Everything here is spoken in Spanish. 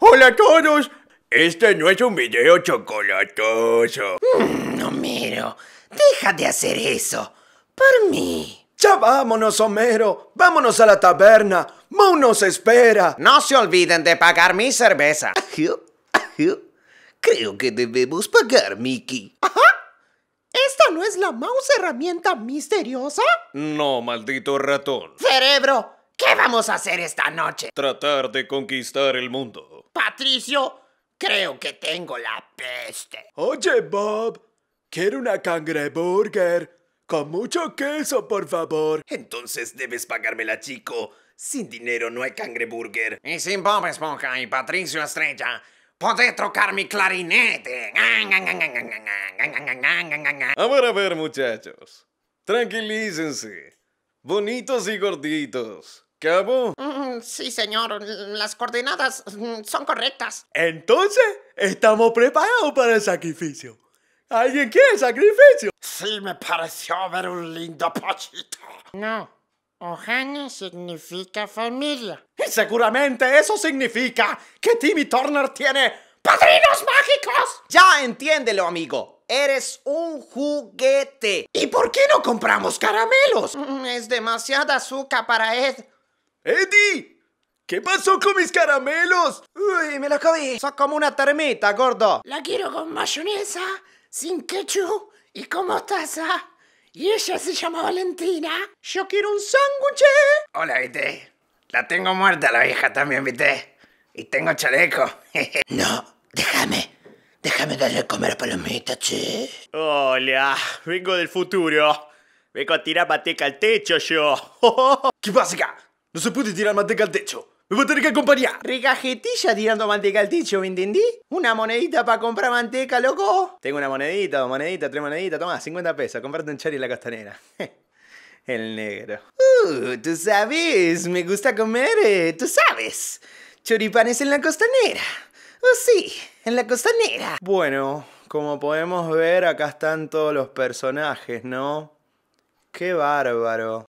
Hola a todos. Este no es un video chocolatoso. No mm, Homero, deja de hacer eso. Por mí. Ya vámonos, Homero. Vámonos a la taberna. Mo nos espera. No se olviden de pagar mi cerveza. Creo que debemos pagar, Mickey. ¿Esta no es la mouse herramienta misteriosa? No, maldito ratón. Cerebro, ¿qué vamos a hacer esta noche? Tratar de conquistar el mundo. Patricio, creo que tengo la peste. Oye, Bob, quiero una cangreburger. Con mucho queso, por favor. Entonces debes pagármela, chico. Sin dinero no hay cangreburger. Y sin Bob Esponja y Patricio Estrella, podré trocar mi clarinete. A ver, a ver, muchachos. Tranquilícense. Bonitos y gorditos. ¿Qué Mm, sí, señor. Mm, las coordenadas mm, son correctas. Entonces, estamos preparados para el sacrificio. ¿Alguien quiere sacrificio? Sí, me pareció ver un lindo pochito. No. Ohana significa familia. Y seguramente eso significa que Timmy Turner tiene padrinos mágicos. Ya entiéndelo, amigo. Eres un juguete. ¿Y por qué no compramos caramelos? Mm, es demasiada azúcar para Ed. ¡Eddie! ¿Qué pasó con mis caramelos? Uy, me los comí. Sos como una termita, gordo. La quiero con mayonesa, sin ketchup y con mostaza. Y ella se llama Valentina. Yo quiero un sándwich. Hola, viste. La tengo muerta la vieja también, viste. Y tengo chaleco. no, déjame. Déjame darle comer palomitas, ¿sí? Hola, vengo del futuro. Vengo a tirar pateca al techo yo. ¿Qué pasa no se puede tirar manteca al techo. Me voy a tener que acompañar. Recajetilla tirando manteca al techo, ¿me entendí? Una monedita para comprar manteca, loco. Tengo una monedita, dos moneditas, tres moneditas. Toma, 50 pesos. Comprate un chari en la costanera. El negro. Uh, tú sabes, me gusta comer, eh, tú sabes. Choripanes en la costanera. Oh, sí, en la costanera. Bueno, como podemos ver, acá están todos los personajes, ¿no? ¡Qué bárbaro!